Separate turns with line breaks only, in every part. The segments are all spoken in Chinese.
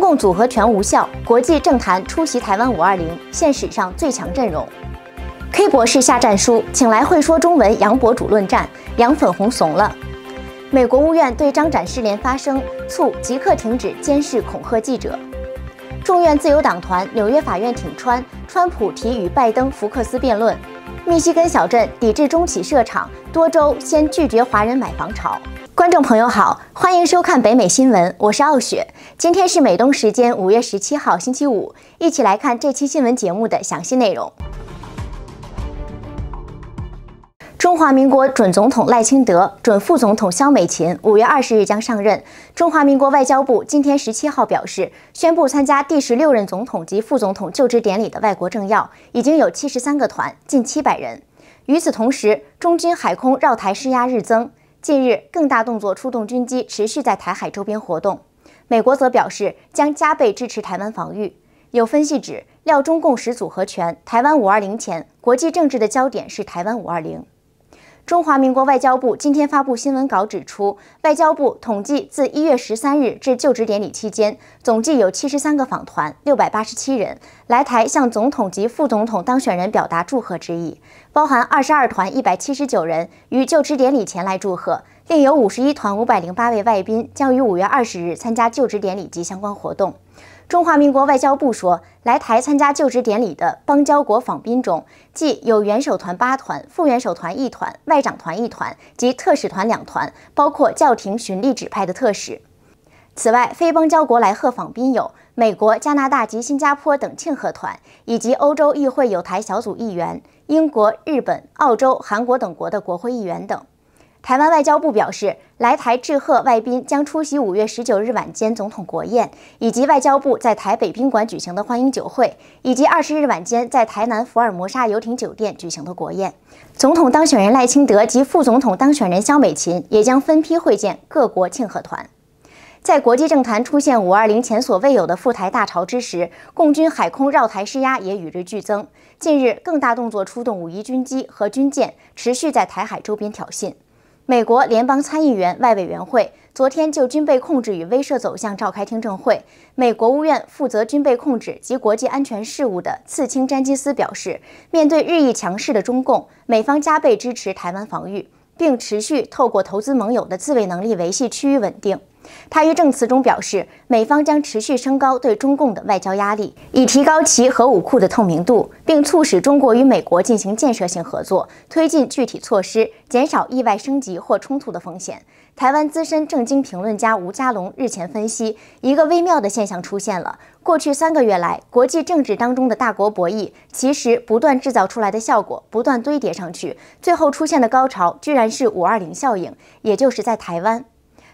中共组合拳无效，国际政坛出席台湾五二零现史上最强阵容。K 博士下战书，请来会说中文杨博主论战，杨粉红怂了。美国务院对张展失联发声，促即刻停止监视恐吓记者。众院自由党团纽约法院挺川。川普提与拜登、福克斯辩论，密西根小镇抵制中企设厂，多州先拒绝华人买房潮。观众朋友好，欢迎收看北美新闻，我是傲雪。今天是美东时间五月十七号星期五，一起来看这期新闻节目的详细内容。中华民国准总统赖清德、准副总统肖美琴五月二十日将上任。中华民国外交部今天十七号表示，宣布参加第十六任总统及副总统就职典礼的外国政要已经有七十三个团，近七百人。与此同时，中军海空绕台施压日增，近日更大动作出动军机，持续在台海周边活动。美国则表示将加倍支持台湾防御。有分析指，料中共十组合拳，台湾五二零前，国际政治的焦点是台湾五二零。中华民国外交部今天发布新闻稿指出，外交部统计，自一月十三日至就职典礼期间，总计有七十三个访团六百八十七人来台向总统及副总统当选人表达祝贺之意，包含二十二团一百七十九人于就职典礼前来祝贺，另有五十一团五百零八位外宾将于五月二十日参加就职典礼及相关活动。中华民国外交部说，来台参加就职典礼的邦交国访宾中，既有元首团八团、副元首团一团、外长团一团及特使团两团，包括教廷循例指派的特使。此外，非邦交国来贺访宾有美国、加拿大及新加坡等庆贺团，以及欧洲议会有台小组议员、英国、日本、澳洲、韩国等国的国会议员等。台湾外交部表示，来台致贺外宾将出席五月十九日晚间总统国宴，以及外交部在台北宾馆举行的欢迎酒会，以及二十日晚间在台南福尔摩沙游艇酒店举行的国宴。总统当选人赖清德及副总统当选人肖美琴也将分批会见各国庆贺团。在国际政坛出现五二零前所未有的赴台大潮之时，共军海空绕台施压也与日俱增。近日更大动作出动五一军机和军舰，持续在台海周边挑衅。美国联邦参议员外委员会昨天就军备控制与威慑走向召开听证会。美国务院负责军备控制及国际安全事务的次卿詹金斯表示，面对日益强势的中共，美方加倍支持台湾防御，并持续透过投资盟友的自卫能力维系区域稳定。他于证词中表示，美方将持续升高对中共的外交压力，以提高其核武库的透明度，并促使中国与美国进行建设性合作，推进具体措施，减少意外升级或冲突的风险。台湾资深政经评论家吴家龙日前分析，一个微妙的现象出现了：过去三个月来，国际政治当中的大国博弈其实不断制造出来的效果不断堆叠上去，最后出现的高潮居然是“五二零效应”，也就是在台湾。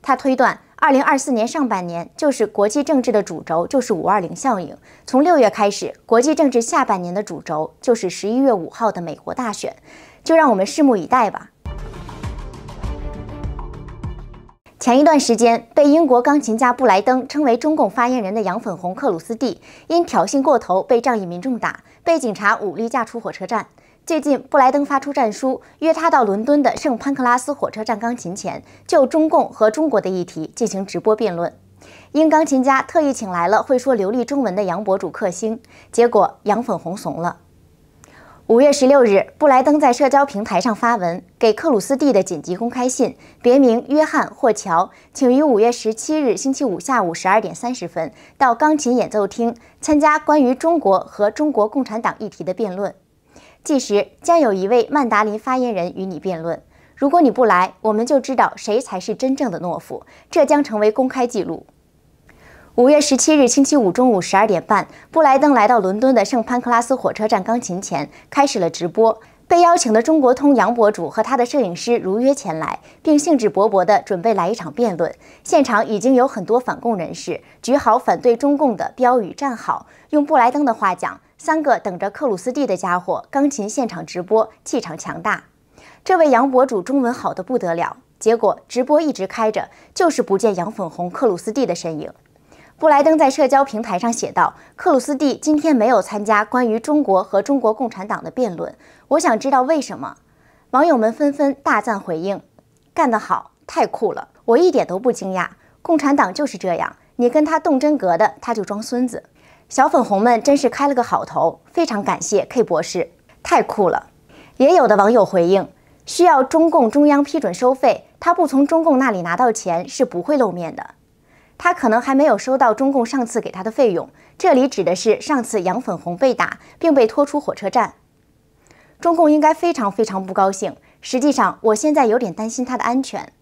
他推断。二零二四年上半年就是国际政治的主轴，就是五二零效应。从六月开始，国际政治下半年的主轴就是十一月五号的美国大选，就让我们拭目以待吧。前一段时间，被英国钢琴家布莱登称为中共发言人的杨粉红克鲁斯蒂，因挑衅过头被仗义民众打，被警察武力架出火车站。最近，布莱登发出战书，约他到伦敦的圣潘克拉斯火车站钢琴前，就中共和中国的议题进行直播辩论。英钢琴家特意请来了会说流利中文的杨博主克星，结果杨粉红怂了。五月十六日，布莱登在社交平台上发文，给克鲁斯蒂的紧急公开信，别名约翰·霍乔，请于五月十七日星期五下午十二点三十分到钢琴演奏厅参加关于中国和中国共产党议题的辩论。届时将有一位曼达林发言人与你辩论。如果你不来，我们就知道谁才是真正的懦夫。这将成为公开记录。五月十七日星期五中午十二点半，布莱登来到伦敦的圣潘克拉斯火车站钢琴前，开始了直播。被邀请的中国通杨博主和他的摄影师如约前来，并兴致勃勃地准备来一场辩论。现场已经有很多反共人士，举好反对中共的标语，站好。用布莱登的话讲。三个等着克鲁斯蒂的家伙，钢琴现场直播，气场强大。这位杨博主中文好的不得了，结果直播一直开着，就是不见杨粉红克鲁斯蒂的身影。布莱登在社交平台上写道：“克鲁斯蒂今天没有参加关于中国和中国共产党的辩论，我想知道为什么。”网友们纷纷大赞回应：“干得好，太酷了！我一点都不惊讶，共产党就是这样，你跟他动真格的，他就装孙子。”小粉红们真是开了个好头，非常感谢 K 博士，太酷了。也有的网友回应，需要中共中央批准收费，他不从中共那里拿到钱是不会露面的。他可能还没有收到中共上次给他的费用，这里指的是上次杨粉红被打并被拖出火车站，中共应该非常非常不高兴。实际上，我现在有点担心他的安全。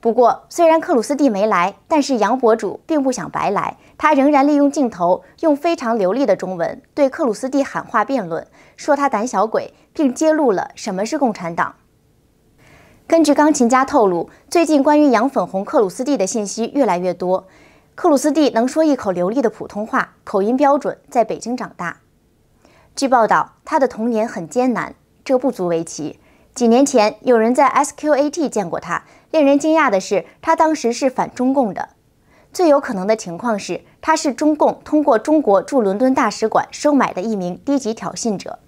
不过，虽然克鲁斯蒂没来，但是杨博主并不想白来，他仍然利用镜头，用非常流利的中文对克鲁斯蒂喊话辩论，说他胆小鬼，并揭露了什么是共产党。根据钢琴家透露，最近关于杨粉红克鲁斯蒂的信息越来越多。克鲁斯蒂能说一口流利的普通话，口音标准，在北京长大。据报道，他的童年很艰难，这不足为奇。几年前，有人在 Squat 见过他。令人惊讶的是，他当时是反中共的。最有可能的情况是，他是中共通过中国驻伦敦大使馆收买的一名低级挑衅者。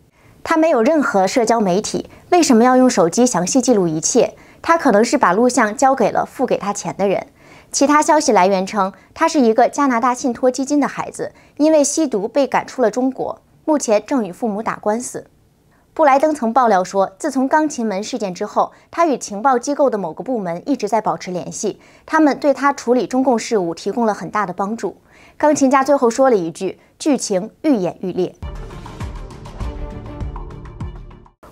他没有任何社交媒体，为什么要用手机详细记录一切？他可能是把录像交给了付给他钱的人。其他消息来源称，他是一个加拿大信托基金的孩子，因为吸毒被赶出了中国，目前正与父母打官司。布莱登曾爆料说，自从钢琴门事件之后，他与情报机构的某个部门一直在保持联系，他们对他处理中共事务提供了很大的帮助。钢琴家最后说了一句：“剧情愈演愈烈。”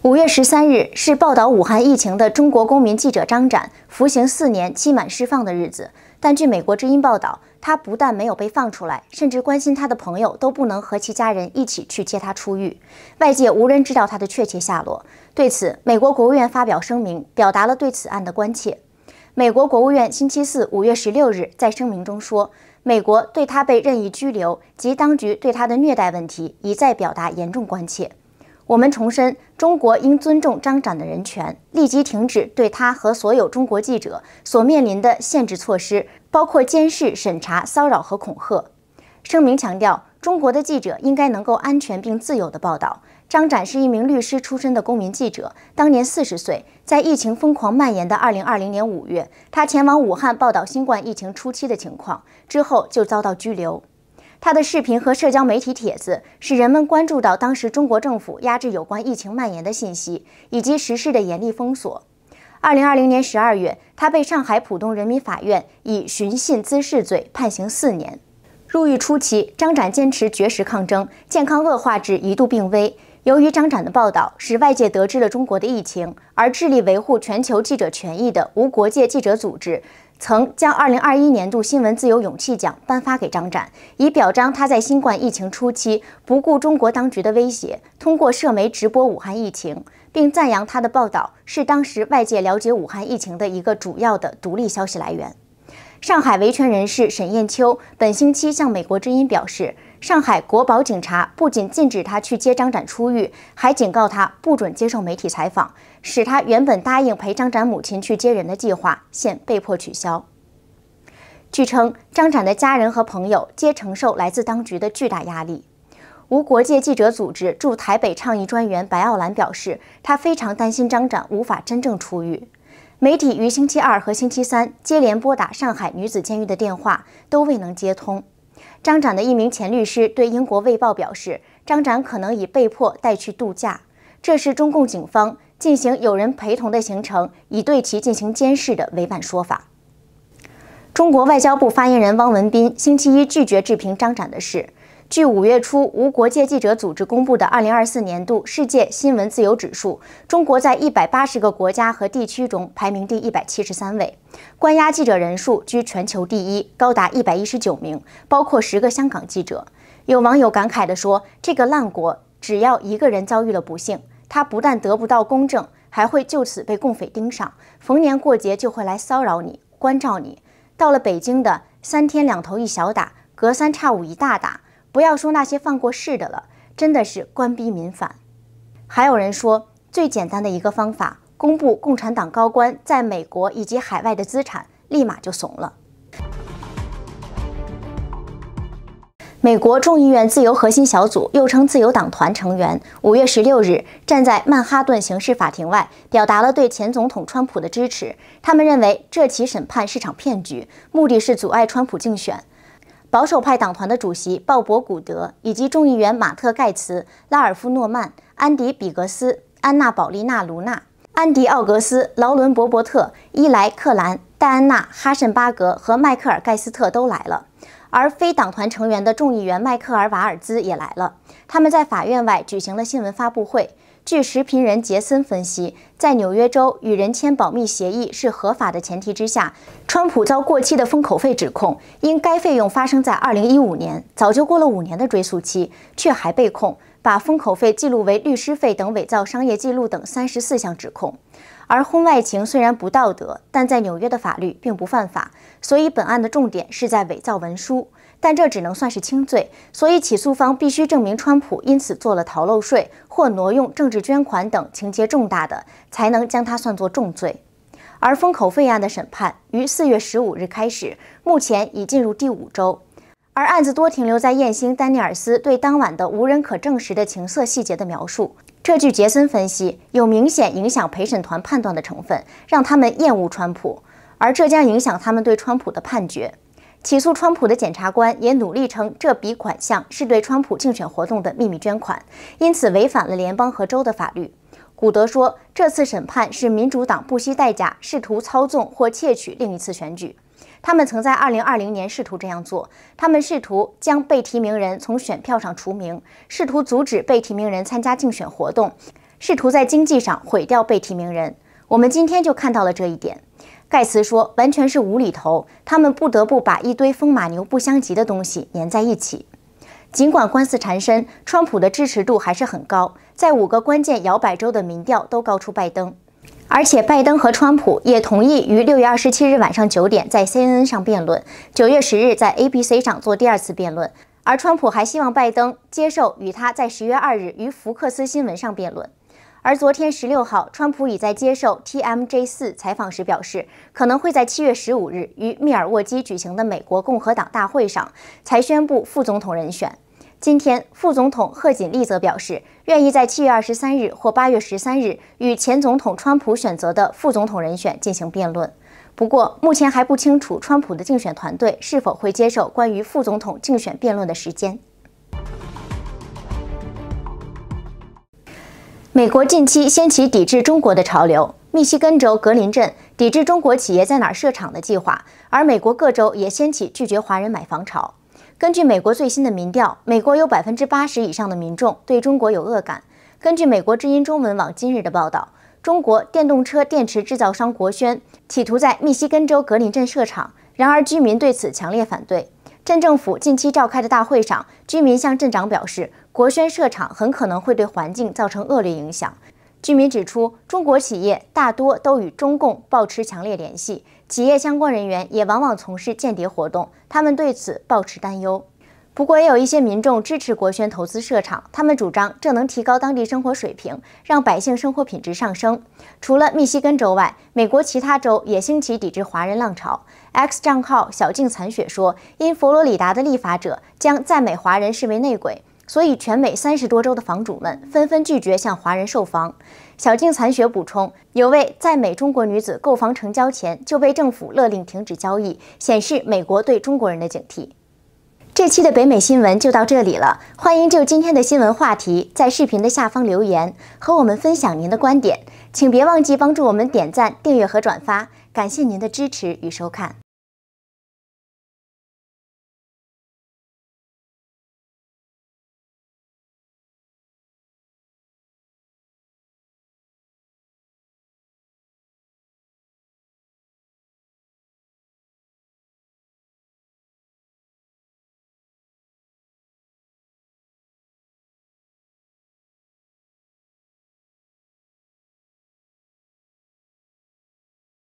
五月十三日是报道武汉疫情的中国公民记者张展服刑四年期满释放的日子，但据美国之音报道，他不但没有被放出来，甚至关心他的朋友都不能和其家人一起去接他出狱，外界无人知道他的确切下落。对此，美国国务院发表声明，表达了对此案的关切。美国国务院星期四五月十六日在声明中说，美国对他被任意拘留及当局对他的虐待问题一再表达严重关切。我们重申，中国应尊重张展的人权，立即停止对他和所有中国记者所面临的限制措施，包括监视、审查、骚扰和恐吓。声明强调，中国的记者应该能够安全并自由地报道。张展是一名律师出身的公民记者，当年四十岁，在疫情疯狂蔓延的二零二零年五月，他前往武汉报道新冠疫情初期的情况之后，就遭到拘留。他的视频和社交媒体帖子使人们关注到当时中国政府压制有关疫情蔓延的信息，以及实施的严厉封锁。二零二零年十二月，他被上海浦东人民法院以寻衅滋事罪判刑四年。入狱初期，张展坚持绝食抗争，健康恶化至一度病危。由于张展的报道使外界得知了中国的疫情，而致力维护全球记者权益的无国界记者组织。曾将2021年度新闻自由勇气奖颁发给张展，以表彰他在新冠疫情初期不顾中国当局的威胁，通过社媒直播武汉疫情，并赞扬他的报道是当时外界了解武汉疫情的一个主要的独立消息来源。上海维权人士沈艳秋本星期向美国之音表示。上海国宝警察不仅禁止他去接张展出狱，还警告他不准接受媒体采访，使他原本答应陪张展母亲去接人的计划现被迫取消。据称，张展的家人和朋友皆承受来自当局的巨大压力。无国界记者组织驻台北倡议专员白奥兰表示，他非常担心张展无法真正出狱。媒体于星期二和星期三接连拨打上海女子监狱的电话，都未能接通。张展的一名前律师对英国《卫报》表示，张展可能已被迫带去度假，这是中共警方进行有人陪同的行程，以对其进行监视的委婉说法。中国外交部发言人汪文斌星期一拒绝置评张展的事。据五月初无国界记者组织公布的二零二四年度世界新闻自由指数，中国在一百八十个国家和地区中排名第一百七十三位，关押记者人数居全球第一，高达一百一十九名，包括十个香港记者。有网友感慨地说：“这个烂国，只要一个人遭遇了不幸，他不但得不到公正，还会就此被共匪盯上，逢年过节就会来骚扰你、关照你。到了北京的，三天两头一小打，隔三差五一大打。”不要说那些放过事的了，真的是官逼民反。还有人说，最简单的一个方法，公布共产党高官在美国以及海外的资产，立马就怂了。美国众议院自由核心小组（又称自由党团）成员五月十六日站在曼哈顿刑事法庭外，表达了对前总统川普的支持。他们认为这起审判是场骗局，目的是阻碍川普竞选。保守派党团的主席鲍勃·古德，以及众议员马特·盖茨、拉尔夫·诺曼、安迪·比格斯、安娜·保利纳·卢娜、安迪·奥格斯、劳伦·伯伯特、伊莱·克兰、戴安娜·哈什巴格和迈克尔·盖斯特都来了。而非党团成员的众议员迈克尔瓦尔兹也来了。他们在法院外举行了新闻发布会。据《时评人》杰森分析，在纽约州与人签保密协议是合法的前提之下，川普遭过期的封口费指控，因该费用发生在二零一五年，早就过了五年的追诉期，却还被控把封口费记录为律师费等伪造商业记录等三十四项指控。而婚外情虽然不道德，但在纽约的法律并不犯法，所以本案的重点是在伪造文书，但这只能算是轻罪，所以起诉方必须证明川普因此做了逃漏税或挪用政治捐款等情节重大的，才能将他算作重罪。而封口费案的审判于四月十五日开始，目前已进入第五周，而案子多停留在艳星丹尼尔斯对当晚的无人可证实的情色细节的描述。这据杰森分析有明显影响陪审团判断的成分，让他们厌恶川普，而这将影响他们对川普的判决。起诉川普的检察官也努力称这笔款项是对川普竞选活动的秘密捐款，因此违反了联邦和州的法律。古德说，这次审判是民主党不惜代价试图操纵或窃取另一次选举。他们曾在二零二零年试图这样做。他们试图将被提名人从选票上除名，试图阻止被提名人参加竞选活动，试图在经济上毁掉被提名人。我们今天就看到了这一点。盖茨说，完全是无厘头。他们不得不把一堆风马牛不相及的东西粘在一起。尽管官司缠身，川普的支持度还是很高，在五个关键摇摆州的民调都高出拜登。而且，拜登和川普也同意于六月二十七日晚上九点在 CNN 上辩论，九月十日在 ABC 上做第二次辩论。而川普还希望拜登接受与他在十月二日于福克斯新闻上辩论。而昨天十六号，川普已在接受 TMJ 四采访时表示，可能会在七月十五日于密尔沃基举行的美国共和党大会上才宣布副总统人选。今天，副总统贺锦丽则表示，愿意在七月二十三日或八月十三日与前总统川普选择的副总统人选进行辩论。不过，目前还不清楚川普的竞选团队是否会接受关于副总统竞选辩论的时间。美国近期掀起抵制中国的潮流，密西根州格林镇抵制中国企业在哪设厂的计划，而美国各州也掀起拒绝华人买房潮。根据美国最新的民调，美国有百分之八十以上的民众对中国有恶感。根据美国之音中文网今日的报道，中国电动车电池制造商国轩企图在密西根州格林镇设厂，然而居民对此强烈反对。镇政府近期召开的大会上，居民向镇长表示，国轩设厂很可能会对环境造成恶劣影响。居民指出，中国企业大多都与中共保持强烈联系。企业相关人员也往往从事间谍活动，他们对此抱持担忧。不过，也有一些民众支持国轩投资设厂，他们主张这能提高当地生活水平，让百姓生活品质上升。除了密西根州外，美国其他州也兴起抵制华人浪潮。X 账号小静残雪说，因佛罗里达的立法者将赞美华人视为内鬼。所以，全美三十多州的房主们纷纷拒绝向华人售房。小静残雪补充：有位在美中国女子购房成交前就被政府勒令停止交易，显示美国对中国人的警惕。这期的北美新闻就到这里了，欢迎就今天的新闻话题在视频的下方留言和我们分享您的观点，请别忘记帮助我们点赞、订阅和转发，感谢您的支持与收看。